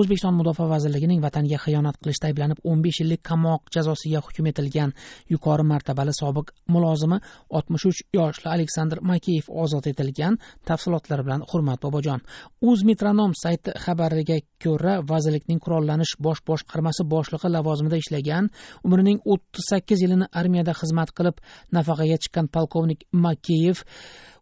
o'zbekiston mudofaa vazirligining vatanga xiyonat qilishda ayblanib o'n besh yillik qamoq jazosiga hukm etilgan yuqori martabali sobiq mulozimi oltmish uch yoshli aleksandr makeyev ozod etilgan tafsilotlar bilan hurmat bobojon uz metronom sayti xabariga ko'ra vazirlikning qurollanish bosh boshqarmasi boshlig'i lavozimida ishlagan umrining o'ttiz sakkiz yilini armiyada xizmat qilib nafaqaga chiqqan polkovnik makeyev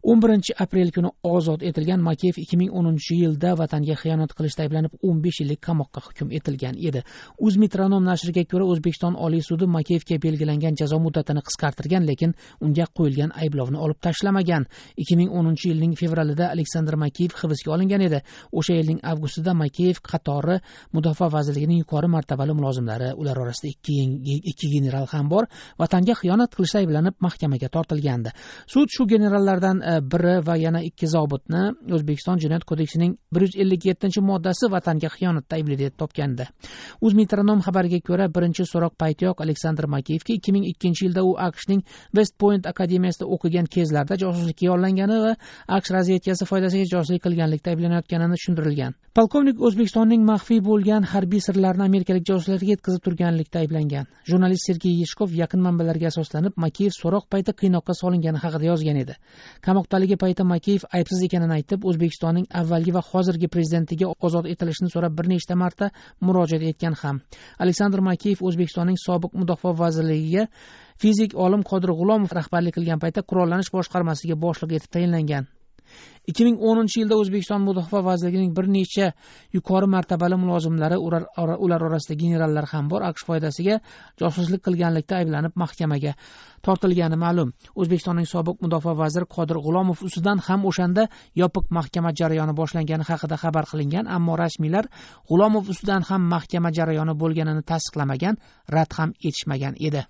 o'n birinchi aprel kuni ozod etilgan makeyev ikki ming o'ninchi yilda vatanga xiyonat qilishda ayblanib o'n besh yillik qamoqqa hukm etilgan edi o'zmetronom nashriga ko'ra o'zbekiston oliy sudi makeyevga belgilangan jazo muddatini qisqartirgan lekin unga qo'yilgan ayblovni olib tashlamagan ikki ming o'ninchi yilning fevralida aleksandr makeyev hibsga olingan edi o'sha yilning avgustida makeyev qatori mudofaa vazirligining yuqori martabali mulozimlari ular orasida ikki, ikki general ham bor vatanga xiyonat qilishda ayblanib mahkamaga tortilgandi sud shu generallardan E, biri va yana ikki zobitni o'zbekiston jinoyat kodeksining bir yuz ellik yettinchi moddasi vatanga xiyonatda ayblaydi deb topgandi o'zmetronom xabariga ko'ra birinchi so'roq paytiyoq aleksandr makeyevga ikki ming ikkinchi yilda u aqshning vest point akademiyasida o'qigan kezlarda josuslikka yollangani va aqsh razvedkasi foydasiga josuslik qilganlikda ayblanayotganini tushuntirilgan polkovnik o'zbekistonning maxfiy bo'lgan harbiy sirlarini amerikalik josuslarga yetkazib turganlikda ayblangan jurnalist sergey yeshkov yaqin manbalarga asoslanib makeyev so'roq payti qiynoqqa solingani haqida yozgan edi nuqtaligi paytda makeyev aybsiz ekanini aytib o'zbekistonning avvalgi va hozirgi prezidentiga ozod etilishini so'rab bir nechta marta murojaat etgan ham aleksandr makiyev o'zbekistonning sobiq mudofaa vazirligiga fizik olim qodir g'ulomov rahbarlik qilgan paytda qurollanish boshqarmasiga boshliq etib tayinlangan ikki ming o'ninchi yilda o'zbekiston mudofaa vazirligining bir necha yuqori martabali mulozimlari ular orasida generallar ham bor aqsh foydasiga josuslik qilganlikda ayblanib mahkamaga tortilgani ma'lum o'zbekistonning sobiq mudofaa vaziri qodir g'ulomov ustidan ham o'shanda yopiq mahkama jarayoni boshlangani haqida xabar qilingan ammo rasmiylar g'ulomov ustidan ham mahkama jarayoni bo'lganini tasdiqlamagan rad ham etishmagan edi